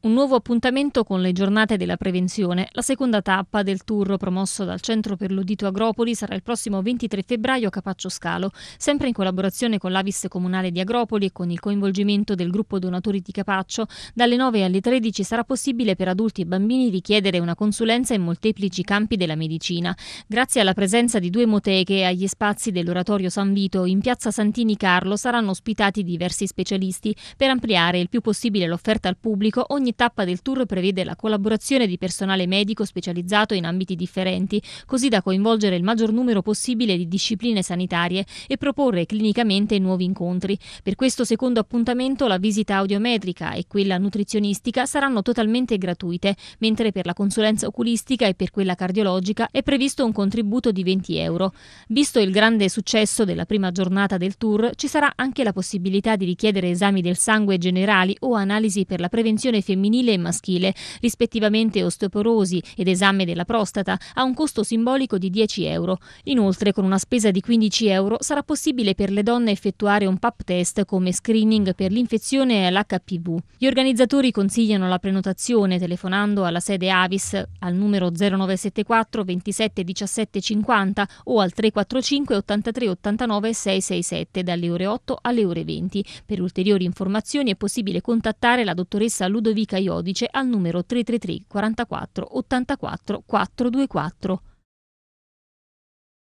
Un nuovo appuntamento con le giornate della prevenzione. La seconda tappa del tour promosso dal Centro per l'Udito Agropoli sarà il prossimo 23 febbraio a Capaccio Scalo, sempre in collaborazione con l'Avis Comunale di Agropoli e con il coinvolgimento del gruppo donatori di Capaccio. Dalle 9 alle 13 sarà possibile per adulti e bambini richiedere una consulenza in molteplici campi della medicina. Grazie alla presenza di due moteche e agli spazi dell'Oratorio San Vito in piazza Santini Carlo saranno ospitati diversi specialisti per ampliare il più possibile l'offerta al pubblico ogni Ogni tappa del tour prevede la collaborazione di personale medico specializzato in ambiti differenti, così da coinvolgere il maggior numero possibile di discipline sanitarie e proporre clinicamente nuovi incontri. Per questo secondo appuntamento la visita audiometrica e quella nutrizionistica saranno totalmente gratuite, mentre per la consulenza oculistica e per quella cardiologica è previsto un contributo di 20 euro. Visto il grande successo della prima giornata del tour, ci sarà anche la possibilità di richiedere esami del sangue generali o analisi per la prevenzione femminile femminile e maschile, rispettivamente osteoporosi ed esame della prostata, ha un costo simbolico di 10 euro. Inoltre, con una spesa di 15 euro sarà possibile per le donne effettuare un PAP test come screening per l'infezione l'HPV. Gli organizzatori consigliano la prenotazione telefonando alla sede Avis al numero 0974 27 17 50 o al 345 83 89 667 dalle ore 8 alle ore 20. Per ulteriori informazioni è possibile contattare la dottoressa Ludovica Ludovica Iodice al numero 333 44 84 424.